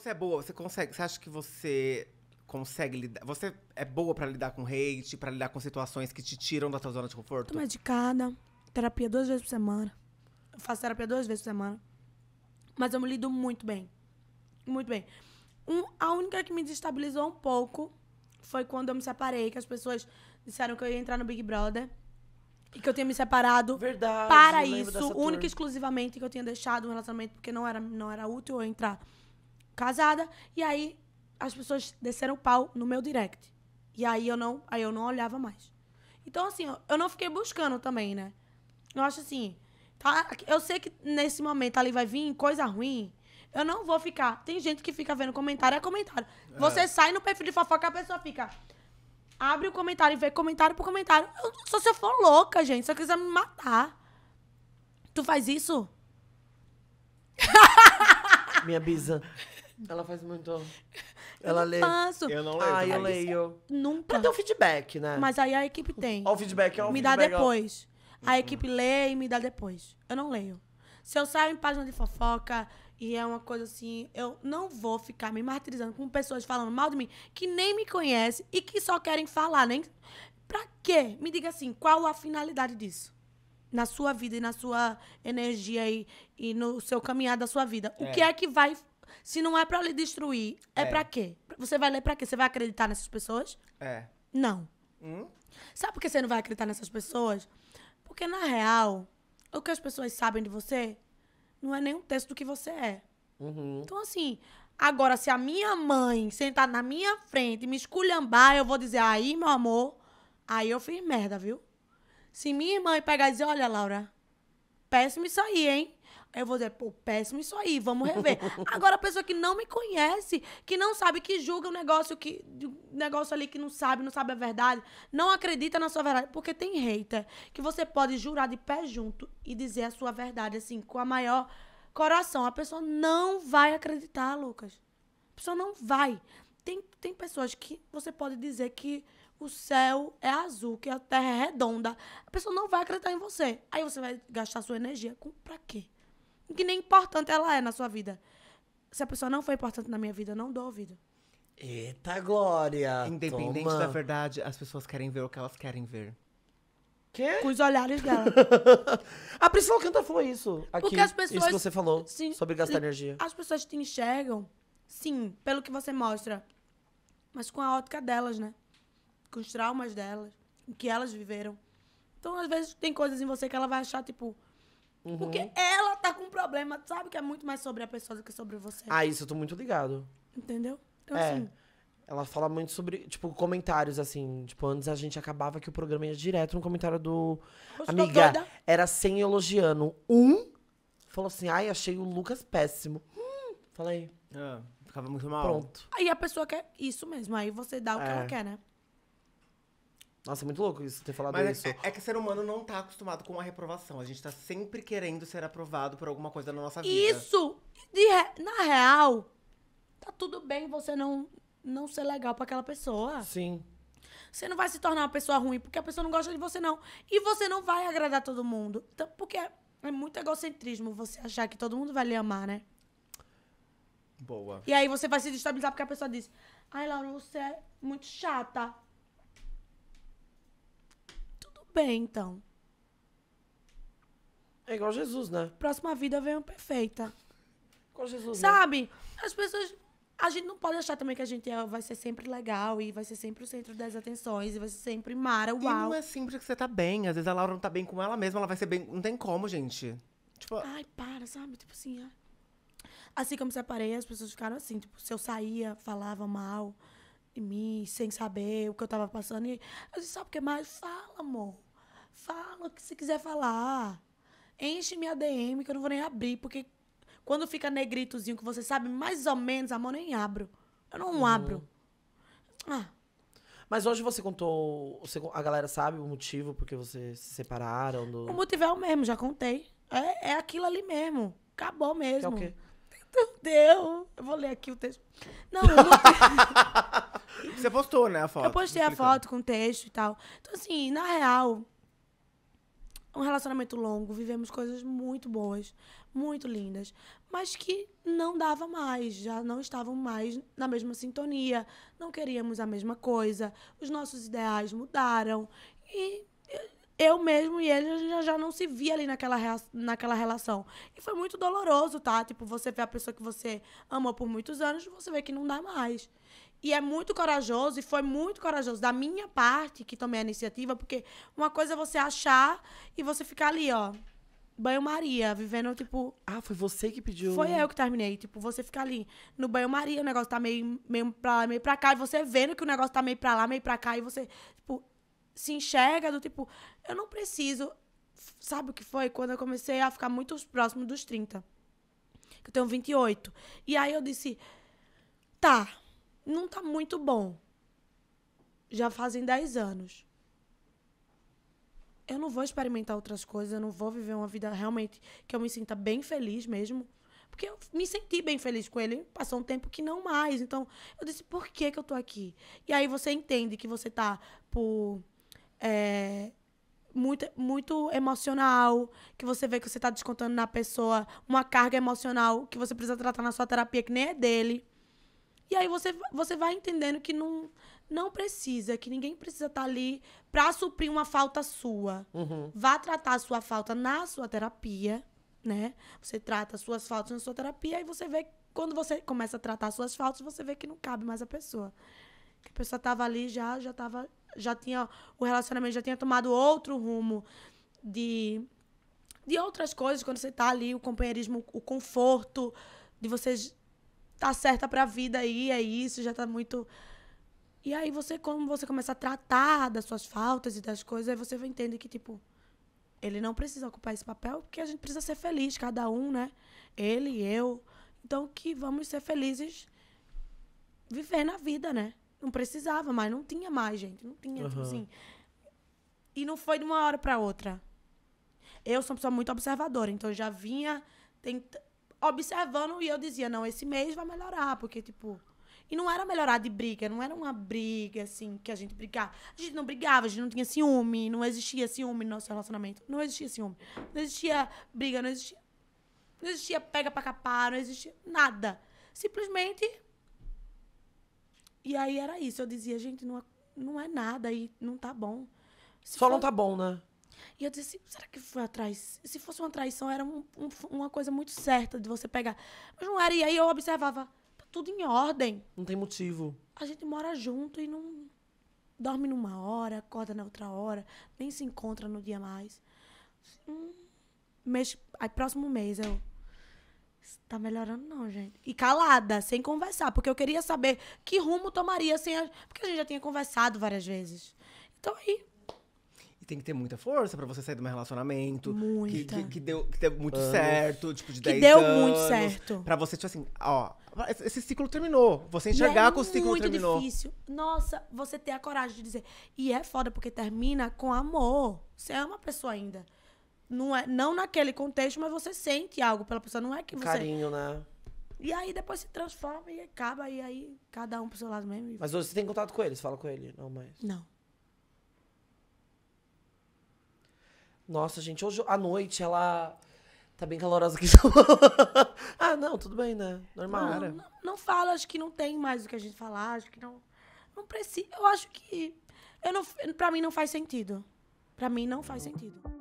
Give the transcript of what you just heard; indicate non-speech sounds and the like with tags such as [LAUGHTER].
você é boa, você consegue. Você acha que você consegue lidar. Você é boa para lidar com hate, para lidar com situações que te tiram da tua zona de conforto? Tô medicada, terapia duas vezes por semana. Eu faço terapia duas vezes por semana. Mas eu me lido muito bem. Muito bem. Um, a única que me destabilizou um pouco foi quando eu me separei, que as pessoas disseram que eu ia entrar no Big Brother. E que eu tinha me separado Verdade, para isso, única e exclusivamente que eu tinha deixado um relacionamento porque não era, não era útil eu entrar casada. E aí as pessoas desceram o pau no meu direct. E aí eu não, aí eu não olhava mais. Então, assim, eu, eu não fiquei buscando também, né? Eu acho assim. Tá, eu sei que nesse momento ali vai vir coisa ruim. Eu não vou ficar. Tem gente que fica vendo comentário, é comentário. É. Você sai no perfil de fofoca, a pessoa fica. Abre o comentário e vê comentário por comentário. Eu, só se eu for louca, gente. Se eu quiser me matar. Tu faz isso? Minha bisa. Ela faz muito. Ela lê. Faço. Eu não leio. Ah, eu leio. Nunca. Pra ter o feedback, né? Mas aí a equipe tem. o feedback é o Me dá depois. A uhum. equipe lê e me dá depois. Eu não leio. Se eu saio em página de fofoca e é uma coisa assim, eu não vou ficar me martirizando com pessoas falando mal de mim que nem me conhecem e que só querem falar, nem. Pra quê? Me diga assim, qual a finalidade disso? Na sua vida e na sua energia e, e no seu caminhar da sua vida. É. O que é que vai se não é para lhe destruir, é, é. para quê? Você vai ler para quê? Você vai acreditar nessas pessoas? É. Não. Hum? Sabe por que você não vai acreditar nessas pessoas? Porque, na real, o que as pessoas sabem de você não é nem um texto do que você é. Uhum. Então, assim, agora, se a minha mãe sentar na minha frente e me esculhambar, eu vou dizer, aí, meu amor, aí eu fiz merda, viu? Se minha mãe pegar e dizer, olha, Laura, péssimo isso aí, hein? Eu vou dizer, pô, péssimo isso aí, vamos rever. [LAUGHS] Agora, a pessoa que não me conhece, que não sabe, que julga o um negócio, que, um negócio ali que não sabe, não sabe a verdade, não acredita na sua verdade. Porque tem hater que você pode jurar de pé junto e dizer a sua verdade, assim, com a maior coração. A pessoa não vai acreditar, Lucas. A pessoa não vai. Tem, tem pessoas que você pode dizer que o céu é azul, que a terra é redonda. A pessoa não vai acreditar em você. Aí você vai gastar sua energia com pra quê? que nem importante ela é na sua vida. Se a pessoa não foi importante na minha vida, não dou ouvido. Eita, Glória! Independente toma. da verdade, as pessoas querem ver o que elas querem ver. Quê? Com os olhares dela. [LAUGHS] a Priscila Canta falou isso. Aqui, Porque as pessoas. Isso que você falou sim, sobre gastar energia. As pessoas te enxergam, sim, pelo que você mostra. Mas com a ótica delas, né? Com os traumas delas, o que elas viveram. Então, às vezes, tem coisas em você que ela vai achar, tipo. Uhum. Porque ela tá com um problema, sabe que é muito mais sobre a pessoa do que sobre você. Ah, isso eu tô muito ligado. Entendeu? Então, é. assim. Ela fala muito sobre, tipo, comentários, assim. Tipo, antes a gente acabava que o programa ia direto no comentário do. Poxa, Amiga, era sem elogiando. Um falou assim: ai, achei o Lucas péssimo. Hum. Falei. Ah, ficava muito mal. Pronto. Aí a pessoa quer isso mesmo. Aí você dá o que ela é. quer, né? Nossa, é muito louco isso ter falado Mas é isso. É, é que o ser humano não tá acostumado com a reprovação. A gente tá sempre querendo ser aprovado por alguma coisa na nossa vida. Isso! Re... Na real, tá tudo bem você não, não ser legal para aquela pessoa. Sim. Você não vai se tornar uma pessoa ruim porque a pessoa não gosta de você, não. E você não vai agradar todo mundo. Então, porque é, é muito egocentrismo você achar que todo mundo vai lhe amar, né? Boa. E aí você vai se destabilizar porque a pessoa diz: Ai, Laura, você é muito chata bem, então. É igual Jesus, né? Próxima vida venha perfeita. Igual Jesus, né? Sabe? Né? As pessoas. A gente não pode achar também que a gente é, vai ser sempre legal e vai ser sempre o centro das atenções e vai ser sempre Mara, uau. E não é sempre que você tá bem. Às vezes a Laura não tá bem com ela mesma, ela vai ser bem. Não tem como, gente. Tipo. Ai, para, sabe? Tipo assim. Assim que me separei, as pessoas ficaram assim. Tipo, se eu saía, falava mal de mim, sem saber o que eu tava passando. E eu disse, sabe o que mais? Fala, amor. Fala o que você quiser falar. Enche minha DM que eu não vou nem abrir, porque quando fica negritozinho que você sabe mais ou menos, a mão nem abro. Eu não uhum. abro. Ah. Mas hoje você contou. Você, a galera sabe o motivo porque vocês se separaram? Do... O motivo é o mesmo, já contei. É, é aquilo ali mesmo. Acabou mesmo. Que é o quê? Meu deu. Eu vou ler aqui o texto. Não, eu não... [LAUGHS] Você postou, né, a foto? Eu postei a foto com o texto e tal. Então, assim, na real, um relacionamento longo, vivemos coisas muito boas, muito lindas, mas que não dava mais, já não estavam mais na mesma sintonia, não queríamos a mesma coisa, os nossos ideais mudaram e eu mesmo e ele já, já não se via ali naquela, naquela relação. E foi muito doloroso, tá? Tipo, você vê a pessoa que você amou por muitos anos, você vê que não dá mais. E é muito corajoso, e foi muito corajoso da minha parte que tomei a iniciativa, porque uma coisa é você achar e você ficar ali, ó, banho-maria, vivendo, tipo. Ah, foi você que pediu? Foi né? eu que terminei. Tipo, você ficar ali no banho-maria, o negócio tá meio, meio pra lá, meio pra cá, e você vendo que o negócio tá meio pra lá, meio pra cá, e você, tipo, se enxerga do tipo, eu não preciso. Sabe o que foi? Quando eu comecei a ficar muito próximo dos 30. Eu tenho 28. E aí eu disse, tá, não tá muito bom. Já fazem 10 anos. Eu não vou experimentar outras coisas, eu não vou viver uma vida realmente que eu me sinta bem feliz mesmo. Porque eu me senti bem feliz com ele, passou um tempo que não mais. Então, eu disse, por que, que eu tô aqui? E aí você entende que você tá por. É, muito, muito emocional, que você vê que você está descontando na pessoa uma carga emocional que você precisa tratar na sua terapia, que nem é dele. E aí você, você vai entendendo que não, não precisa, que ninguém precisa estar tá ali para suprir uma falta sua. Uhum. Vá tratar a sua falta na sua terapia, né? Você trata as suas faltas na sua terapia e você vê quando você começa a tratar as suas faltas, você vê que não cabe mais a pessoa. Que a pessoa tava ali já, já tava, já tinha o relacionamento já tinha tomado outro rumo de de outras coisas quando você tá ali, o companheirismo, o conforto de vocês tá certa pra vida aí, é isso, já tá muito. E aí você, como você começa a tratar das suas faltas e das coisas, aí você vai entender que, tipo, ele não precisa ocupar esse papel, porque a gente precisa ser feliz, cada um, né? Ele, eu. Então que vamos ser felizes viver na vida, né? Não precisava mais, não tinha mais, gente. Não tinha, uhum. tipo assim. E não foi de uma hora para outra. Eu sou uma pessoa muito observadora, então eu já vinha tentando observando e eu dizia, não, esse mês vai melhorar, porque, tipo. E não era melhorar de briga, não era uma briga, assim, que a gente brigava. A gente não brigava, a gente não tinha ciúme, não existia ciúme no nosso relacionamento. Não existia ciúme. Não existia briga, não existia. Não existia pega pra capar, não existia nada. Simplesmente. E aí era isso. Eu dizia, gente, não é, não é nada e não tá bom. Se Só for... não tá bom, né? E eu disse assim, será que foi atrás Se fosse uma traição, era um, um, uma coisa muito certa de você pegar. Mas não era. E aí eu observava, tá tudo em ordem. Não tem motivo. A gente mora junto e não dorme numa hora, acorda na outra hora, nem se encontra no dia mais. Hum, mês, aí próximo mês eu. Tá melhorando, não, gente. E calada, sem conversar, porque eu queria saber que rumo tomaria sem. A, porque a gente já tinha conversado várias vezes. Então aí, tem que ter muita força pra você sair de um relacionamento. Que, Muita. que, que deu, que deu muito certo, tipo, de Que 10 deu muito certo. Pra você, tipo assim, ó, esse- ciclo terminou. Você enxergar é que o ciclo muito terminou. difícil. Nossa, você ter a coragem de dizer. E é foda, porque termina com amor. Você ama a pessoa ainda. Não, é, não naquele contexto, mas você sente algo pela pessoa. Não é que você. Carinho, né? E aí depois se transforma e acaba. E aí cada um pro seu lado mesmo. Mas hoje você tem contato com ele, você fala com ele, não mais. Não. Nossa, gente, hoje à noite ela tá bem calorosa aqui. [LAUGHS] ah, não, tudo bem, né? Normal. Não, não, não, fala, acho que não tem mais o que a gente falar, acho que não. Não precisa. Eu acho que. Eu não, pra mim não faz sentido. Pra mim não faz sentido.